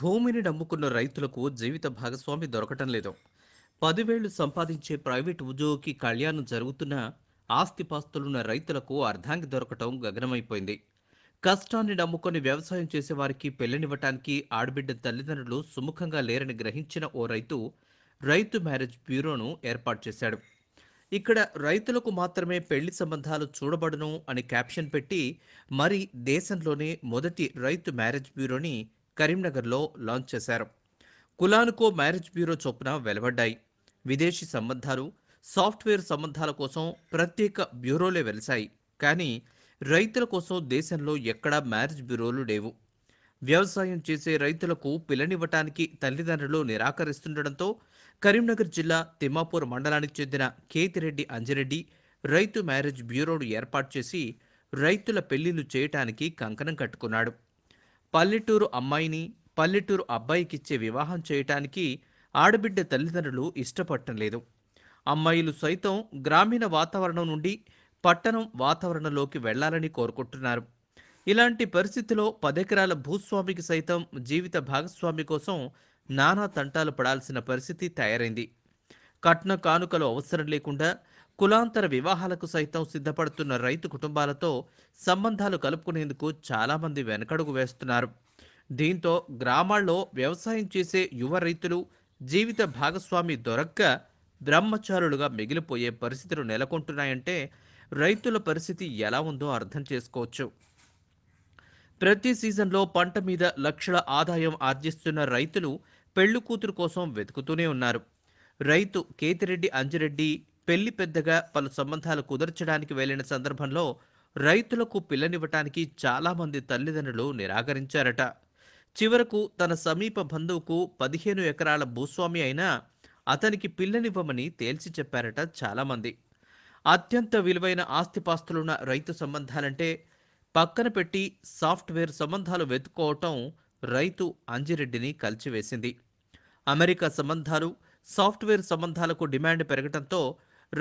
భూమిని నమ్ముకున్న రైతులకు జీవిత భాగస్వామి దొరకటం లేదు పదివేళ్లు సంపాదించే ప్రైవేట్ ఉద్యోగికి కళ్యాణం జరుగుతున్న ఆస్తిపాస్తులున్న రైతులకు అర్ధాంగి దొరకటం గగనమైపోయింది కష్టాన్ని నమ్ముకొని వ్యవసాయం చేసేవారికి పెళ్లినివ్వటానికి ఆడబిడ్డ తల్లిదండ్రులు సుముఖంగా లేరని గ్రహించిన ఓ రైతు రైతు మ్యారేజ్ బ్యూరోను ఏర్పాటు చేశాడు ఇక్కడ రైతులకు మాత్రమే పెళ్లి సంబంధాలు చూడబడును అని క్యాప్షన్ పెట్టి మరి దేశంలోనే మొదటి రైతు మ్యారేజ్ బ్యూరోని కరీంనగర్లో లాంచ్ చేశారు కులానుకో మ్యారేజ్ బ్యూరో చొప్పున వెలువడ్డాయి విదేశీ సంబంధాలు సాఫ్ట్వేర్ సంబంధాల కోసం ప్రత్యేక బ్యూరోలే వెలిశాయి కానీ రైతుల కోసం దేశంలో ఎక్కడా మ్యారేజ్ బ్యూరోలు లేవు వ్యవసాయం చేసే రైతులకు పిల్లనివ్వటానికి తల్లిదండ్రులు నిరాకరిస్తుండటంతో కరీంనగర్ జిల్లా తిమ్మాపూర్ మండలానికి చెందిన కేతిరెడ్డి అంజిరెడ్డి రైతు మ్యారేజ్ బ్యూరోను ఏర్పాటు చేసి రైతుల పెళ్లిళ్లు చేయటానికి కంకణం కట్టుకున్నాడు పల్లెటూరు అమ్మాయిని పల్లెటూరు అబ్బాయికిచ్చే వివాహం చేయటానికి ఆడబిడ్డ తల్లిదండ్రులు ఇష్టపడటం లేదు అమ్మాయిలు సైతం గ్రామీణ వాతావరణం నుండి పట్టణం వాతావరణంలోకి వెళ్లాలని కోరుకుంటున్నారు ఇలాంటి పరిస్థితిలో పదెకరాల భూస్వామికి సైతం జీవిత భాగస్వామి కోసం నానా తంటాలు పడాల్సిన పరిస్థితి తయారైంది కట్న కానుకలు అవసరం లేకుండా కులాంతర వివాహాలకు సైతం సిద్ధపడుతున్న రైతు కుటుంబాలతో సంబంధాలు కలుపుకునేందుకు చాలామంది వెనకడుగు వేస్తున్నారు దీంతో గ్రామాల్లో వ్యవసాయం చేసే యువ రైతులు జీవిత భాగస్వామి దొరక్క బ్రహ్మచారులుగా మిగిలిపోయే పరిస్థితులు నెలకొంటున్నాయంటే రైతుల పరిస్థితి ఎలా ఉందో అర్థం చేసుకోవచ్చు ప్రతి సీజన్లో పంట మీద లక్షల ఆదాయం ఆర్జిస్తున్న రైతులు పెళ్లి కూతురు కోసం వెతుకుతూనే ఉన్నారు రైతు కేతిరెడ్డి అంజిరెడ్డి పెళ్లి పెద్దగా పలు సంబంధాలు కుదర్చడానికి వెళ్లిన సందర్భంలో రైతులకు పిల్లనివ్వటానికి చాలామంది తల్లిదండ్రులు నిరాకరించారట చివరకు తన సమీప బంధువుకు పదిహేను ఎకరాల భూస్వామి అయినా అతనికి పిల్లనివ్వమని తేల్చి చెప్పారట చాలామంది అత్యంత విలువైన ఆస్తిపాస్తులున్న రైతు సంబంధాలంటే పక్కన పెట్టి సాఫ్ట్వేర్ సంబంధాలు వెతుక్కోవటం రైతు అంజిరెడ్డిని కలిచివేసింది అమెరికా సంబంధాలు సాఫ్ట్వేర్ సంబంధాలకు డిమాండ్ పెరగడంతో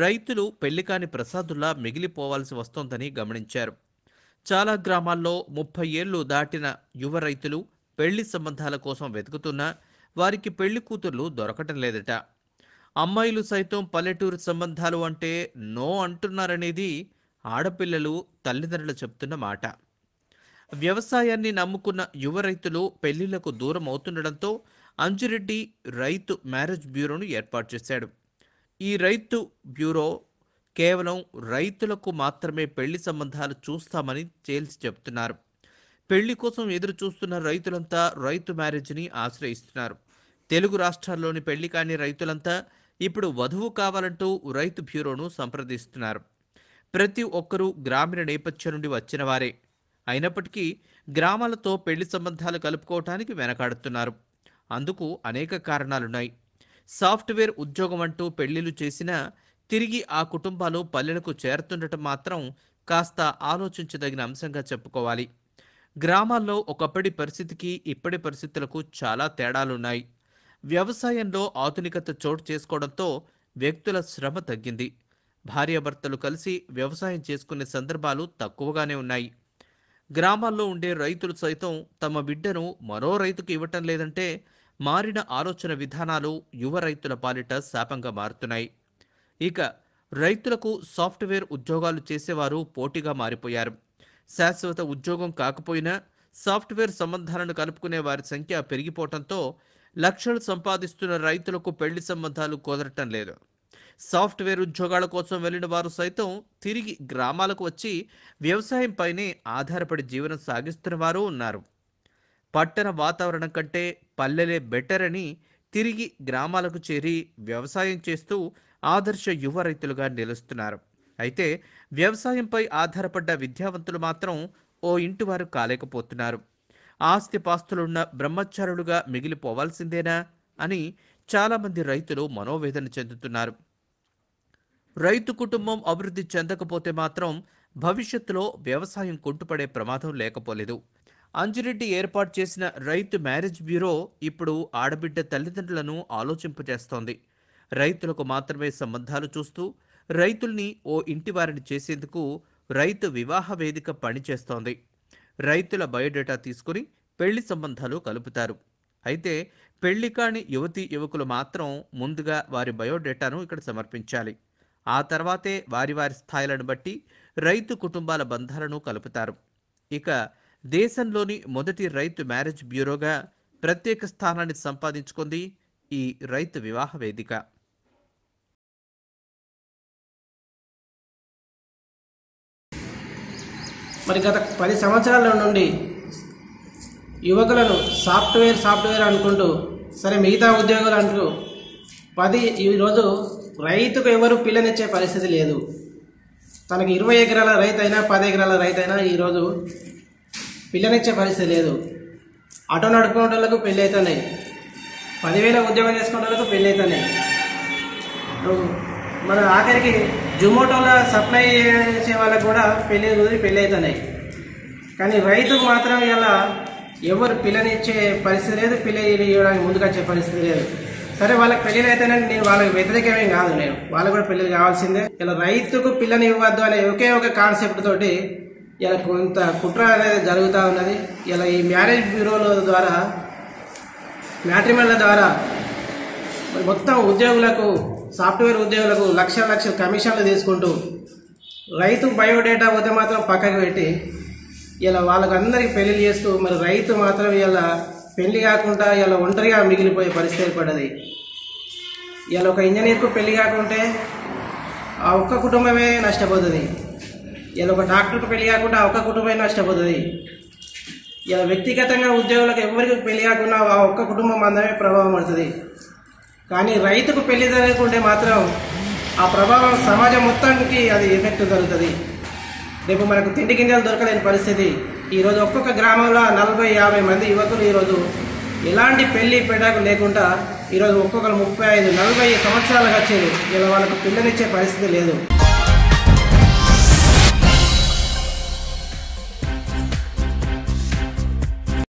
రైతులు పెళ్లికాని ప్రసాదులా మిగిలిపోవాల్సి వస్తోందని గమనించారు చాలా గ్రామాల్లో ముప్పై ఏళ్లు దాటిన యువ రైతులు పెళ్లి సంబంధాల కోసం వెతుకుతున్నా వారికి పెళ్లి కూతుర్లు దొరకటం లేదట అమ్మాయిలు సైతం పల్లెటూరు సంబంధాలు అంటే నో అంటున్నారనేది ఆడపిల్లలు తల్లిదండ్రులు చెప్తున్న మాట వ్యవసాయాన్ని నమ్ముకున్న యువ రైతులు పెళ్లిళ్లకు దూరం అవుతుండడంతో అంజురెడ్డి రైతు మ్యారేజ్ బ్యూరోను ఏర్పాటు చేశాడు ఈ రైతు బ్యూరో కేవలం రైతులకు మాత్రమే పెళ్లి సంబంధాలు చూస్తామని చేల్చి చెబుతున్నారు పెళ్లి కోసం ఎదురు చూస్తున్న రైతులంతా రైతు మ్యారేజ్ని ఆశ్రయిస్తున్నారు తెలుగు రాష్ట్రాల్లోని పెళ్లి కాని రైతులంతా ఇప్పుడు వధువు కావాలంటూ రైతు బ్యూరోను సంప్రదిస్తున్నారు ప్రతి ఒక్కరూ గ్రామీణ నేపథ్యం నుండి వచ్చిన వారే అయినప్పటికీ గ్రామాలతో పెళ్లి సంబంధాలు కలుపుకోవటానికి వెనకాడుతున్నారు అందుకు అనేక కారణాలున్నాయి సాఫ్ట్వేర్ ఉద్యోగం అంటూ పెళ్లిళ్ళు చేసినా తిరిగి ఆ కుటుంబాలు పల్లెలకు చేరుతుండటం మాత్రం కాస్త ఆలోచించదగిన అంశంగా చెప్పుకోవాలి గ్రామాల్లో ఒకప్పటి పరిస్థితికి ఇప్పటి పరిస్థితులకు చాలా తేడాలున్నాయి వ్యవసాయంలో ఆధునికత చోటు చేసుకోవడంతో వ్యక్తుల శ్రమ తగ్గింది భార్యాభర్తలు కలిసి వ్యవసాయం చేసుకునే సందర్భాలు తక్కువగానే ఉన్నాయి గ్రామాల్లో ఉండే రైతులు సైతం తమ బిడ్డను మరో రైతుకు ఇవ్వటం లేదంటే మారిన ఆలోచన విధానాలు యువ రైతుల పాలిట శాపంగా మారుతున్నాయి ఇక రైతులకు సాఫ్ట్వేర్ ఉద్యోగాలు చేసేవారు పోటీగా మారిపోయారు శాశ్వత ఉద్యోగం కాకపోయినా సాఫ్ట్వేర్ సంబంధాలను కలుపుకునే వారి సంఖ్య పెరిగిపోవడంతో లక్షలు సంపాదిస్తున్న రైతులకు పెళ్లి సంబంధాలు కుదరటం లేదు సాఫ్ట్వేర్ ఉద్యోగాల కోసం వెళ్ళిన వారు సైతం తిరిగి గ్రామాలకు వచ్చి వ్యవసాయంపైనే ఆధారపడి జీవనం సాగిస్తున్న వారు ఉన్నారు పట్టణ వాతావరణం కంటే పల్లెలే బెటర్ అని తిరిగి గ్రామాలకు చేరి వ్యవసాయం చేస్తూ ఆదర్శ యువ రైతులుగా నిలుస్తున్నారు అయితే వ్యవసాయంపై ఆధారపడ్డ విద్యావంతులు మాత్రం ఓ ఇంటి వారు కాలేకపోతున్నారు ఆస్తిపాస్తులున్న బ్రహ్మచారులుగా మిగిలిపోవాల్సిందేనా అని చాలామంది రైతులు మనోవేదన చెందుతున్నారు రైతు కుటుంబం అభివృద్ధి చెందకపోతే మాత్రం భవిష్యత్తులో వ్యవసాయం కుంటుపడే ప్రమాదం లేకపోలేదు అంజిరెడ్డి ఏర్పాటు చేసిన రైతు మ్యారేజ్ బ్యూరో ఇప్పుడు ఆడబిడ్డ తల్లిదండ్రులను ఆలోచింపజేస్తోంది రైతులకు మాత్రమే సంబంధాలు చూస్తూ రైతుల్ని ఓ ఇంటి వారిని చేసేందుకు రైతు వివాహ వేదిక పనిచేస్తోంది రైతుల బయోడేటా తీసుకుని పెళ్లి సంబంధాలు కలుపుతారు అయితే పెళ్లి కాని యువతి యువకులు మాత్రం ముందుగా వారి బయోడేటాను ఇక్కడ సమర్పించాలి ఆ తర్వాతే వారి వారి స్థాయిలను బట్టి రైతు కుటుంబాల బంధాలను కలుపుతారు ఇక దేశంలోని మొదటి రైతు మ్యారేజ్ బ్యూరోగా ప్రత్యేక స్థానాన్ని సంపాదించుకుంది ఈ రైతు వివాహ వేదిక మరి గత పది సంవత్సరాల నుండి యువకులను సాఫ్ట్వేర్ సాఫ్ట్వేర్ అనుకుంటూ సరే మిగతా ఉద్యోగాలు అంటూ పది ఈరోజు రైతుకు ఎవరు పిల్లనిచ్చే పరిస్థితి లేదు తనకి ఇరవై ఎకరాల రైతైనా పది ఎకరాల రైతైనా ఈరోజు పిల్లనిచ్చే పరిస్థితి లేదు ఆటో నడుపుకునే పెళ్ళి అవుతున్నాయి పదివేల ఉద్యోగం చేసుకునే వాళ్ళకు పెళ్ళి అవుతున్నాయి మన ఆఖరికి జొమాటోలో సప్లై చేసే వాళ్ళకు కూడా పెళ్ళి కుదిరి పెళ్ళి అవుతున్నాయి కానీ రైతుకు మాత్రం ఇలా ఎవరు పిల్లనిచ్చే పరిస్థితి లేదు పిల్లలు ఇవ్వడానికి వచ్చే పరిస్థితి లేదు సరే వాళ్ళకి పెళ్ళిలు అయితేనే నేను వాళ్ళకి వ్యతిరేకమేం కాదు నేను వాళ్ళకు కూడా పెళ్ళిళ్ళు కావాల్సిందే ఇలా రైతుకు పిల్లని ఇవ్వద్దు అనే ఒకే ఒక కాన్సెప్ట్ తోటి ఇలా కొంత కుట్ర అనేది జరుగుతూ ఉన్నది ఇలా ఈ మ్యారేజ్ బ్యూరోల ద్వారా మ్యాట్రిమన్ల ద్వారా మొత్తం ఉద్యోగులకు సాఫ్ట్వేర్ ఉద్యోగులకు లక్ష లక్ష కమిషన్లు తీసుకుంటూ రైతు బయోడేటా పోతే మాత్రం పక్కకు పెట్టి ఇలా వాళ్ళకందరికీ పెళ్లి చేస్తూ మరి రైతు మాత్రం ఇలా పెళ్లి కాకుండా ఇలా ఒంటరిగా మిగిలిపోయే పరిస్థితి ఏర్పడ్డది ఇలా ఒక ఇంజనీర్కు పెళ్లి కాకుంటే ఆ ఒక్క కుటుంబమే నష్టపోతుంది ఇలా ఒక డాక్టర్కి పెళ్లి కాకుండా ఒక కుటుంబం నష్టపోతుంది ఇలా వ్యక్తిగతంగా ఉద్యోగులకు ఎవరికి పెళ్లి కాకుండా ఆ ఒక్క కుటుంబం అందమే ప్రభావం పడుతుంది కానీ రైతుకు పెళ్లి జరగకుంటే మాత్రం ఆ ప్రభావం సమాజం మొత్తానికి అది ఎఫెక్ట్ జరుగుతుంది రేపు మనకు తిండి గింజలు దొరకలేని పరిస్థితి ఈరోజు ఒక్కొక్క గ్రామంలో నలభై యాభై మంది యువకులు ఈరోజు ఎలాంటి పెళ్లి పెడాకు లేకుండా ఈరోజు ఒక్కొక్కరు ముప్పై ఐదు నలభై సంవత్సరాలు వచ్చేది ఇలా వాళ్ళకు పిల్లనిచ్చే పరిస్థితి లేదు